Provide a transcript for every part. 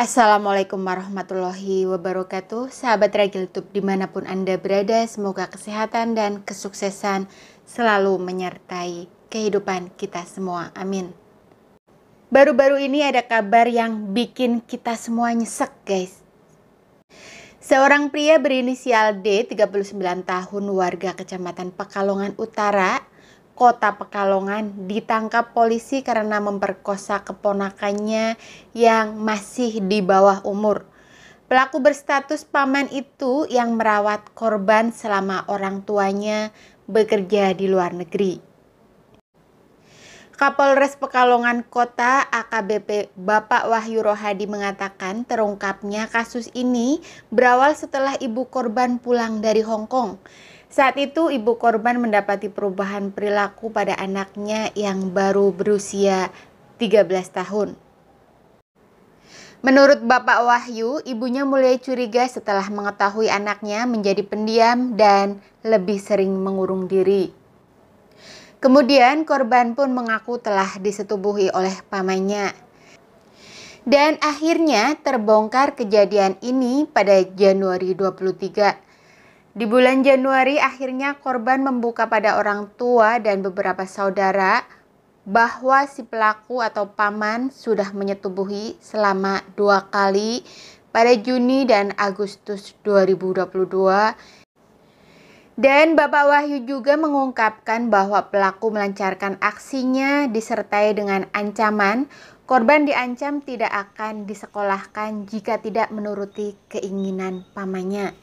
Assalamualaikum warahmatullahi wabarakatuh Sahabat Ragil Tube dimanapun Anda berada Semoga kesehatan dan kesuksesan selalu menyertai kehidupan kita semua Amin Baru-baru ini ada kabar yang bikin kita semua nyesek guys Seorang pria berinisial D, 39 tahun, warga kecamatan Pekalongan Utara, Kota Pekalongan ditangkap polisi karena memperkosa keponakannya yang masih di bawah umur. Pelaku berstatus paman itu yang merawat korban selama orang tuanya bekerja di luar negeri. Kapolres Pekalongan Kota AKBP Bapak Wahyu Rohadi mengatakan terungkapnya kasus ini berawal setelah ibu korban pulang dari Hong Kong. Saat itu ibu korban mendapati perubahan perilaku pada anaknya yang baru berusia 13 tahun. Menurut Bapak Wahyu, ibunya mulai curiga setelah mengetahui anaknya menjadi pendiam dan lebih sering mengurung diri. Kemudian korban pun mengaku telah disetubuhi oleh pamannya. Dan akhirnya terbongkar kejadian ini pada Januari 23 di bulan Januari akhirnya korban membuka pada orang tua dan beberapa saudara bahwa si pelaku atau paman sudah menyetubuhi selama dua kali pada Juni dan Agustus 2022 dan Bapak Wahyu juga mengungkapkan bahwa pelaku melancarkan aksinya disertai dengan ancaman korban diancam tidak akan disekolahkan jika tidak menuruti keinginan pamannya.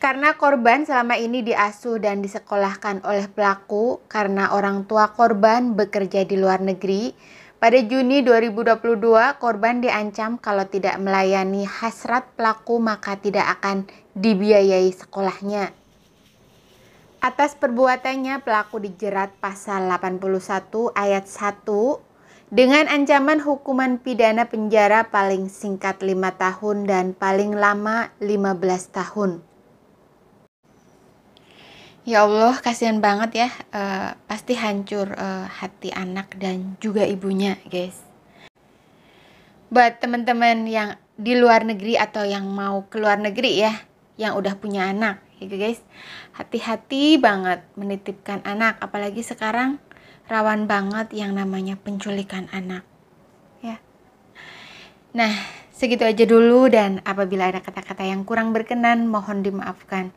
Karena korban selama ini diasuh dan disekolahkan oleh pelaku karena orang tua korban bekerja di luar negeri, pada Juni 2022 korban diancam kalau tidak melayani hasrat pelaku maka tidak akan dibiayai sekolahnya. Atas perbuatannya pelaku dijerat pasal 81 ayat 1 dengan ancaman hukuman pidana penjara paling singkat 5 tahun dan paling lama 15 tahun. Ya Allah, kasihan banget ya. Uh, pasti hancur uh, hati anak dan juga ibunya, guys. Buat teman-teman yang di luar negeri atau yang mau ke luar negeri ya, yang udah punya anak, ya guys. Hati-hati banget menitipkan anak, apalagi sekarang rawan banget yang namanya penculikan anak. Ya. Nah, segitu aja dulu dan apabila ada kata-kata yang kurang berkenan mohon dimaafkan.